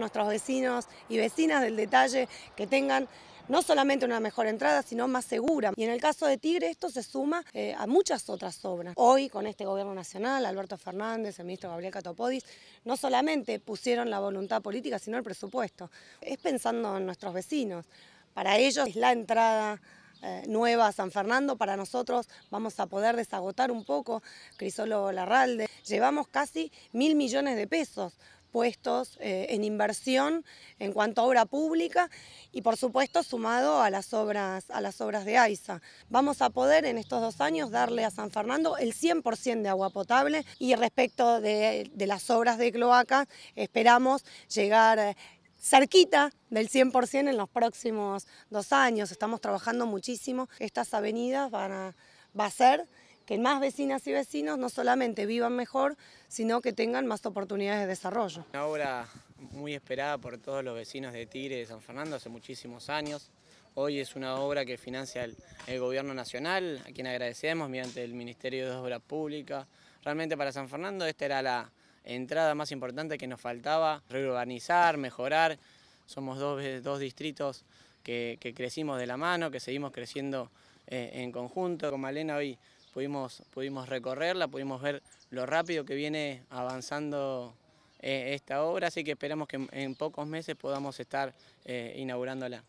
nuestros vecinos y vecinas del detalle que tengan no solamente una mejor entrada, sino más segura. Y en el caso de Tigre esto se suma eh, a muchas otras obras. Hoy con este gobierno nacional, Alberto Fernández, el ministro Gabriel Catopodis, no solamente pusieron la voluntad política, sino el presupuesto. Es pensando en nuestros vecinos. Para ellos es la entrada eh, nueva a San Fernando. Para nosotros vamos a poder desagotar un poco Crisolo Larralde. Llevamos casi mil millones de pesos puestos eh, en inversión en cuanto a obra pública y por supuesto sumado a las, obras, a las obras de AISA. Vamos a poder en estos dos años darle a San Fernando el 100% de agua potable y respecto de, las obras de cloaca esperamos llegar eh, cerquita del 100% en los próximos dos años. Estamos trabajando muchísimo. Estas avenidas van a ser que más vecinas y vecinos no solamente vivan mejor, sino que tengan más oportunidades de desarrollo. Una obra muy esperada por todos los vecinos de Tigre de San Fernando hace muchísimos años. Hoy es una obra que financia el, Gobierno Nacional, a quien agradecemos mediante el Ministerio de Obras Públicas. Realmente para San Fernando esta era la entrada más importante que nos faltaba, reurbanizar, mejorar. Somos dos, distritos que, crecimos de la mano, que seguimos creciendo eh, en conjunto. Como Malena hoy pudimos, pudimos recorrerla, pudimos ver lo rápido que viene avanzando eh, esta obra, así que esperamos que en, pocos meses podamos estar eh, inaugurándola.